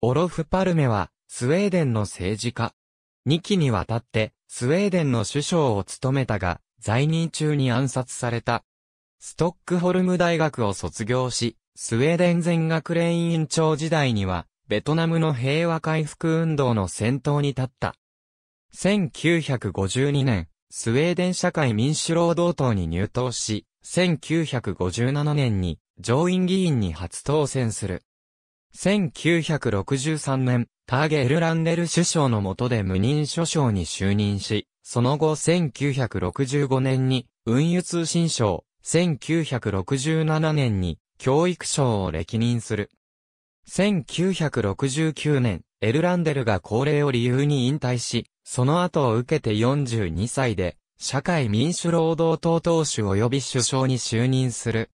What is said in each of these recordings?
オロフ・パルメは、スウェーデンの政治家。2期にわたって、スウェーデンの首相を務めたが、在任中に暗殺された。ストックホルム大学を卒業し、スウェーデン全学連委員長時代には、ベトナムの平和回復運動の先頭に立った。1952年、スウェーデン社会民主労働党に入党し、1957年に上院議員に初当選する。1963年、ターゲル・ランデル首相の下で無任首相に就任し、その後1965年に運輸通信省、1967年に教育省を歴任する。1969年、エルランデルが高齢を理由に引退し、その後を受けて42歳で、社会民主労働党党首及び首相に就任する。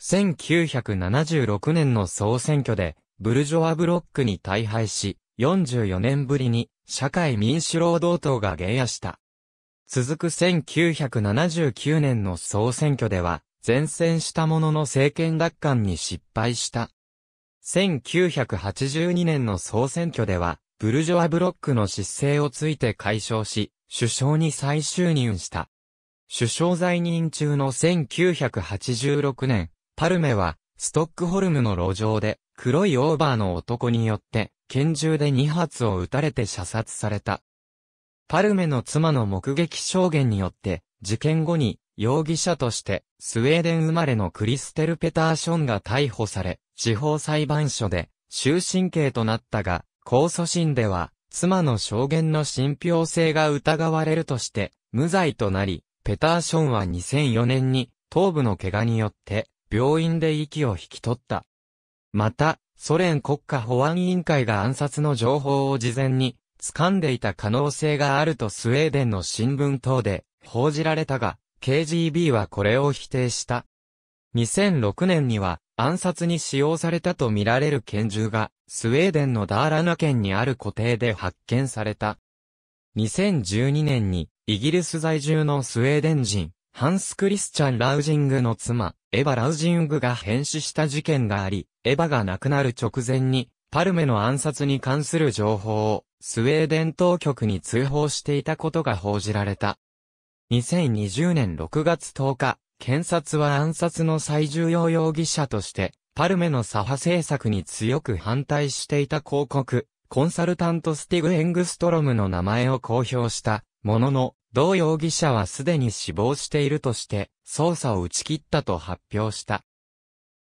1976年の総選挙で、ブルジョアブロックに大敗し、44年ぶりに社会民主労働党が減野した。続く1979年の総選挙では、前線したものの政権奪還に失敗した。1982年の総選挙では、ブルジョアブロックの失勢をついて解消し、首相に再就任した。首相在任中の1986年、パルメは、ストックホルムの路上で、黒いオーバーの男によって、拳銃で2発を撃たれて射殺された。パルメの妻の目撃証言によって、事件後に、容疑者として、スウェーデン生まれのクリステル・ペターションが逮捕され、地方裁判所で、終身刑となったが、控訴審では、妻の証言の信憑性が疑われるとして、無罪となり、ペターションは2004年に、頭部の怪我によって、病院で息を引き取った。また、ソ連国家保安委員会が暗殺の情報を事前に掴んでいた可能性があるとスウェーデンの新聞等で報じられたが、KGB はこれを否定した。2006年には暗殺に使用されたとみられる拳銃がスウェーデンのダーラナ県にある固定で発見された。2012年にイギリス在住のスウェーデン人ハンス・クリスチャン・ラウジングの妻エヴァ・ラウジングが変死した事件があり、エヴァが亡くなる直前に、パルメの暗殺に関する情報を、スウェーデン当局に通報していたことが報じられた。2020年6月10日、検察は暗殺の最重要容疑者として、パルメの左派政策に強く反対していた広告、コンサルタントスティグ・エングストロムの名前を公表した、ものの、同容疑者はすでに死亡しているとして、捜査を打ち切ったと発表した。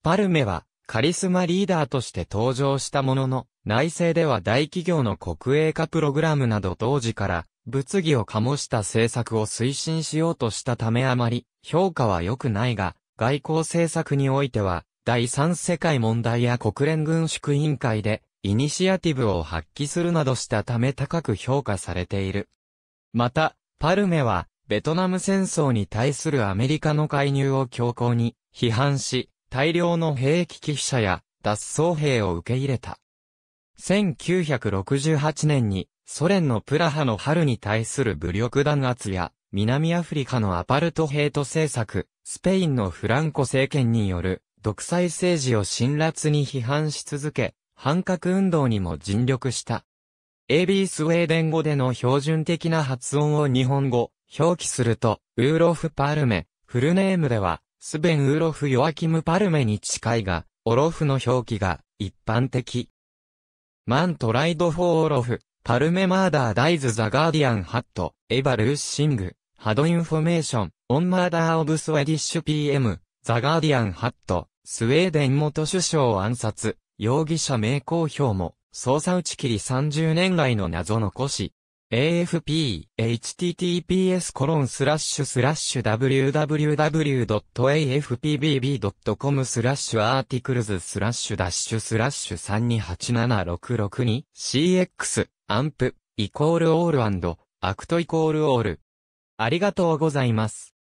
パルメは、カリスマリーダーとして登場したものの、内政では大企業の国営化プログラムなど当時から、物議を醸した政策を推進しようとしたためあまり、評価は良くないが、外交政策においては、第三世界問題や国連軍縮委員会で、イニシアティブを発揮するなどしたため高く評価されている。また、パルメは、ベトナム戦争に対するアメリカの介入を強行に批判し、大量の兵器付者や脱走兵を受け入れた。1968年にソ連のプラハの春に対する武力弾圧や南アフリカのアパルトヘイト政策、スペインのフランコ政権による独裁政治を辛辣に批判し続け、反核運動にも尽力した。AB スウェーデン語での標準的な発音を日本語、表記すると、ウーロフ・パルメ、フルネームでは、スベン・ウーロフ・ヨアキム・パルメに近いが、オロフの表記が一般的。マントライド・フォー・オロフ、パルメ・マーダー・ダイズ・ザ・ガーディアン・ハット、エヴァ・ルーシング、ハド・インフォメーション、オン・マーダー・オブ・スウェディッシュ・ PM、ザ・ガーディアン・ハット、スウェーデン元首相暗殺、容疑者名公表も、操作打ち切り30年来の謎残し。AFP、https コロンスラッシュスラッシュ www.afpbb.com スラッシュアーティクルズスラッシュダッシュスラッシュ328766 2CX、アンプ、イコールオールアクトイコールオール。ありがとうございます。